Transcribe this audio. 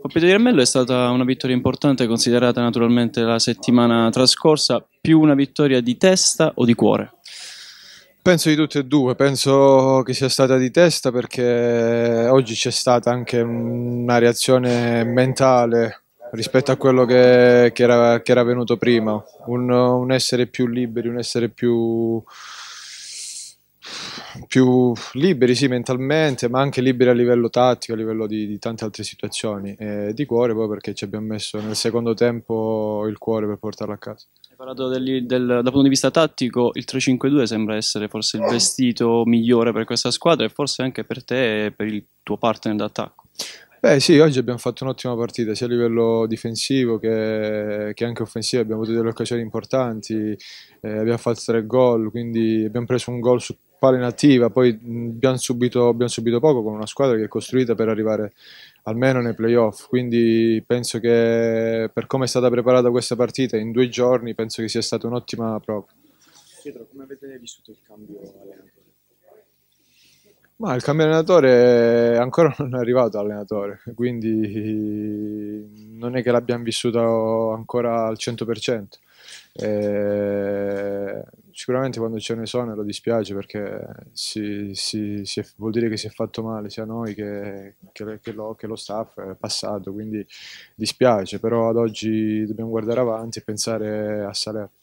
Compito di Ramello è stata una vittoria importante considerata naturalmente la settimana trascorsa, più una vittoria di testa o di cuore? Penso di tutte e due, penso che sia stata di testa perché oggi c'è stata anche una reazione mentale rispetto a quello che, che, era, che era, venuto prima, un, un essere più liberi, un essere più più liberi sì mentalmente, ma anche liberi a livello tattico, a livello di, di tante altre situazioni. E di cuore poi perché ci abbiamo messo nel secondo tempo il cuore per portarlo a casa. Hai parlato del, del, dal punto di vista tattico, il 3-5-2 sembra essere forse il vestito migliore per questa squadra e forse anche per te e per il tuo partner d'attacco. Beh sì, oggi abbiamo fatto un'ottima partita sia a livello difensivo che, che anche offensivo, abbiamo avuto delle occasioni importanti, eh, abbiamo fatto tre gol, quindi abbiamo preso un gol su palla inattiva, poi abbiamo subito, abbiamo subito poco con una squadra che è costruita per arrivare almeno nei playoff, quindi penso che per come è stata preparata questa partita in due giorni penso che sia stata un'ottima prova. Pietro, come avete vissuto il cambio allenatore? Ma il cambio allenatore ancora non è arrivato allenatore, quindi non è che l'abbiamo vissuto ancora al 100%. Eh, sicuramente quando ce c'è un lo dispiace perché si, si, si è, vuol dire che si è fatto male sia noi che, che, che, lo, che, lo, staff è passato, quindi dispiace, però ad oggi dobbiamo guardare avanti e pensare a Salerno.